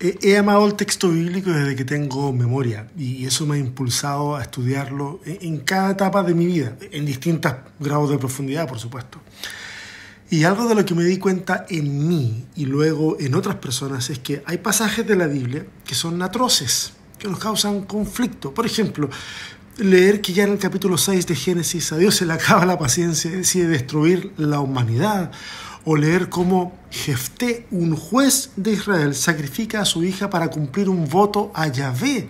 He amado el texto bíblico desde que tengo memoria y eso me ha impulsado a estudiarlo en cada etapa de mi vida, en distintos grados de profundidad, por supuesto. Y algo de lo que me di cuenta en mí y luego en otras personas es que hay pasajes de la Biblia que son atroces, que nos causan conflicto. Por ejemplo, leer que ya en el capítulo 6 de Génesis a Dios se le acaba la paciencia y decide destruir la humanidad o leer cómo Jefté, un juez de Israel, sacrifica a su hija para cumplir un voto a Yahvé,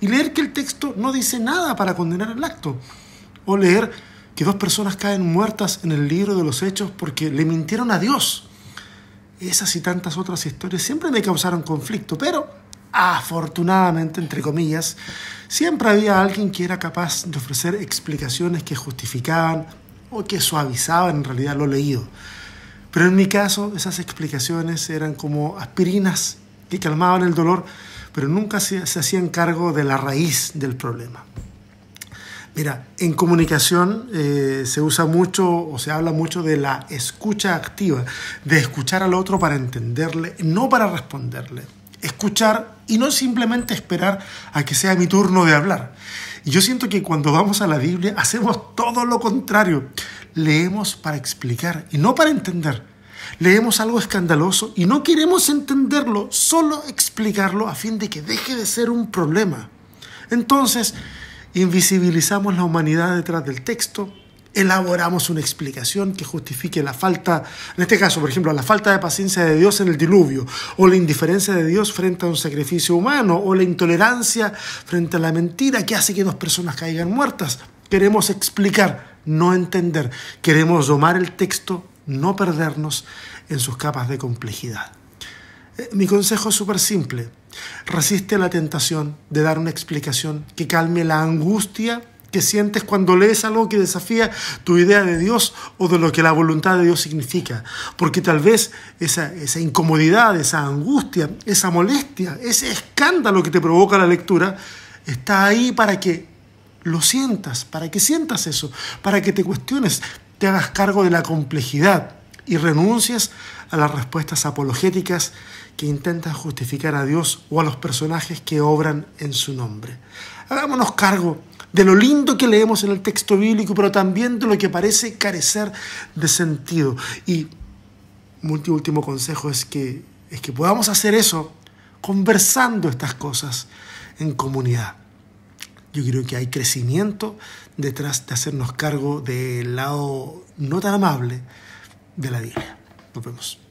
y leer que el texto no dice nada para condenar el acto, o leer que dos personas caen muertas en el libro de los hechos porque le mintieron a Dios. Esas y tantas otras historias siempre me causaron conflicto, pero afortunadamente, entre comillas, siempre había alguien que era capaz de ofrecer explicaciones que justificaban o que suavizaban en realidad lo leído. Pero en mi caso esas explicaciones eran como aspirinas que calmaban el dolor, pero nunca se, hacían cargo de la raíz del problema. Mira, en comunicación eh, se usa mucho o se habla mucho de la escucha activa, de escuchar al otro para entenderle, no para responderle. Escuchar y no simplemente esperar a que sea mi turno de hablar. Y yo siento que cuando vamos a la Biblia hacemos todo lo contrario leemos para explicar y no para entender. Leemos algo escandaloso y no queremos entenderlo, solo explicarlo a fin de que deje de ser un problema. Entonces, invisibilizamos la humanidad detrás del texto, elaboramos una explicación que justifique la falta, en este caso, por ejemplo, la falta de paciencia de Dios en el diluvio, o la indiferencia de Dios frente a un sacrificio humano, o la intolerancia frente a la mentira que hace que dos personas caigan muertas. Queremos explicar no entender. Queremos domar el texto, no perdernos en sus capas de complejidad. Eh, mi consejo es súper simple. Resiste la tentación de dar una explicación que calme la angustia que sientes cuando lees algo que desafía tu idea de Dios o de lo que la voluntad de Dios significa. Porque tal vez esa, esa, incomodidad, esa angustia, esa molestia, ese escándalo que te provoca la lectura, está ahí para que lo sientas, para que sientas eso, para que te cuestiones, te hagas cargo de la complejidad y renuncies a las respuestas apologéticas que intentan justificar a Dios o a los personajes que obran en su nombre. Hagámonos cargo de lo lindo que leemos en el texto bíblico, pero también de lo que parece carecer de sentido. Y mi último consejo es que, es que podamos hacer eso conversando estas cosas en comunidad. Yo creo que hay crecimiento detrás de hacernos cargo del lado no tan amable de la vida. Nos vemos.